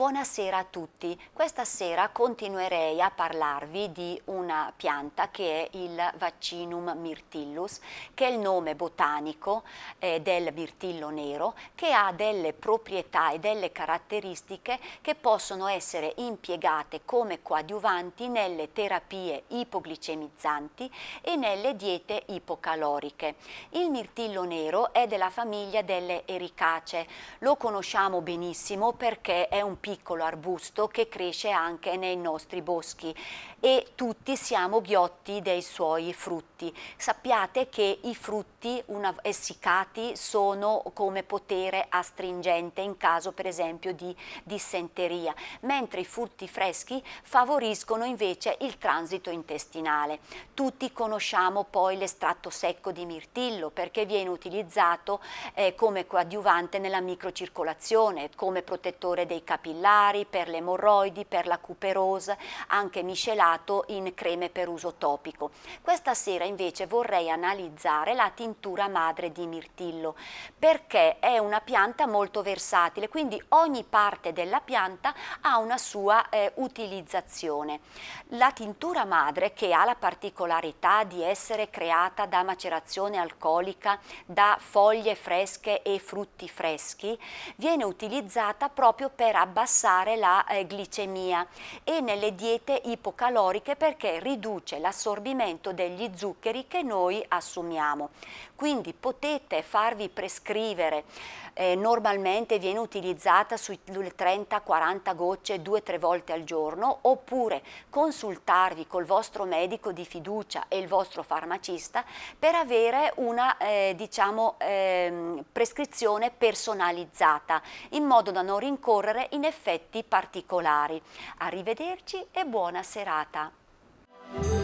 Buonasera a tutti. Questa sera continuerei a parlarvi di una pianta che è il Vaccinum mirtillus, che è il nome botanico eh, del mirtillo nero, che ha delle proprietà e delle caratteristiche che possono essere impiegate come coadiuvanti nelle terapie ipoglicemizzanti e nelle diete ipocaloriche. Il mirtillo nero è della famiglia delle ericacee. Lo conosciamo benissimo perché è un piccolo piccolo arbusto che cresce anche nei nostri boschi e tutti siamo ghiotti dei suoi frutti. Sappiate che i frutti una, essiccati eh, sono come potere astringente in caso per esempio di dissenteria, mentre i frutti freschi favoriscono invece il transito intestinale. Tutti conosciamo poi l'estratto secco di mirtillo perché viene utilizzato eh, come coadiuvante nella microcircolazione, come protettore dei capillari capillari, per le emorroidi, per la cuperose, anche miscelato in creme per uso topico. Questa sera invece vorrei analizzare la tintura madre di mirtillo perché è una pianta molto versatile, quindi ogni parte della pianta ha una sua eh, utilizzazione. La tintura madre che ha la particolarità di essere creata da macerazione alcolica, da foglie fresche e frutti freschi, viene utilizzata proprio per abbassare abbassare la eh, glicemia e nelle diete ipocaloriche perché riduce l'assorbimento degli zuccheri che noi assumiamo. Quindi potete farvi prescrivere, eh, normalmente viene utilizzata sui 30-40 gocce 2-3 volte al giorno oppure consultarvi col vostro medico di fiducia e il vostro farmacista per avere una eh, diciamo, ehm, prescrizione personalizzata in modo da non rincorrere in effetti effetti particolari. Arrivederci e buona serata.